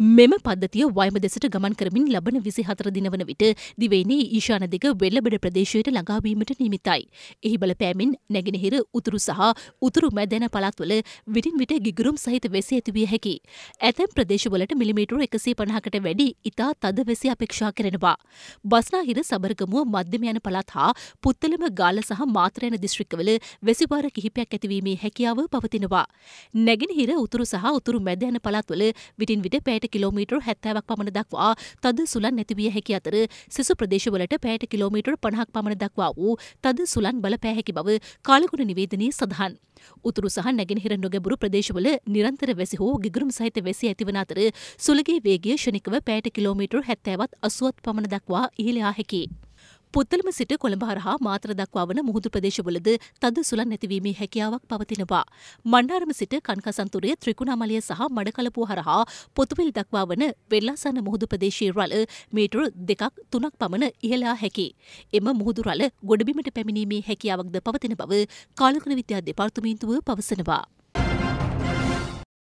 මෙම පද්ධතිය වයම දෙසට ගමන් කරමින් ලබන විසිහතර දිනවන විට දිවේනේ ඊශාන දෙක වෙල්ලබඩ ප්‍රදේශයට ළඟාවීමට නිමිතයි. එහි බලපෑමෙන් නැගෙනහිර උතුරු සහ උතුරු මැදැන පළත්වල විටින් විට ගිගුරුම් සහිත වෙසි ඇතිවිය හැකි. ඇතැම් ප්‍රදේශවලට මිලිමීටරු එකසේ පණහකට වැඩි ඉතා තද වෙසි අපේක්ෂා කරනවා. බස්නාහිර සබරගමුව මධ්‍යම යන පළත් හා පුත්තලම ගාල සහ මාතරයන දිශ්‍රික්කවල වෙසිවාර කිහිපයක් ඇතිවීමේ හැකියාව පවතිනවා. නැගෙනහිර උතුරු සහ උතුරු මැදයන පළත්වල විටින් විට පෑට පැයට කිලෝමීටර් හැත්තෑවක් පමණ දක්වා තද සුලන් නැතිවිය හැකි අතර සෙසු ප්‍රදේශවලට පැයට කිලෝමීටර් පණහක් පමණ දක්වා වූ තද සුලන් බලපෑහැකි බව කාලගුණ නිවේදනයේ සඳහන්. උතුරු සහ නැගෙනහිර නොගැඹුරු ප්‍රදේශවල නිරන්තර වැසි හෝ ගිගුරුම් සහිත වැසි ඇතිවන අතර සුළගේ වේගය ෂණිකව පෑට කිලෝමීටර් හැත්තෑවත් අසුවත් පමණ දක්වා ඉහළ යා හැකි. පුත්තලම සිට කොළඹ හරහා මාතර දක්වා වන මුහුදු ප්‍රදේශවලද තද සුළන් ඇතිවීමේ හැකියාවක් පවතිනවා. මණ්ඩාරම සිට කන්කසන්තුරය ත්‍රිකුණාමලය සහ මඩකලපුව හරහා පොතුවිල් දක්වා වන වෙල්ලාසන්න මුහුදු ප්‍රදේශයේ රළ මීටර දෙකක් තුනක් පමණ ඉහලා හැකි. එම මුහුදු රළ ගොඩබිමට පැමිණීමේ හැකියාවක්ද පවතින බව කාලකන විද්‍යා දෙපාර්තමේන්තුව පවසනවා.